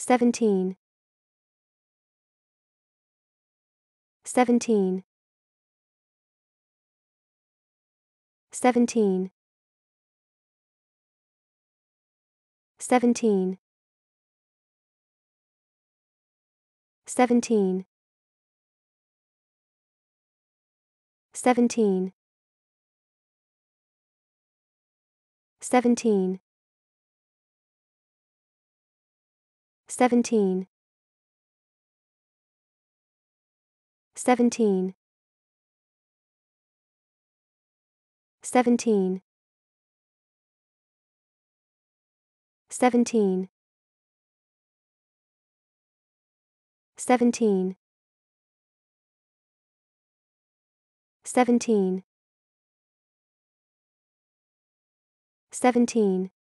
17 17 17 17 17 17 17 17 17 17 17 17 17 17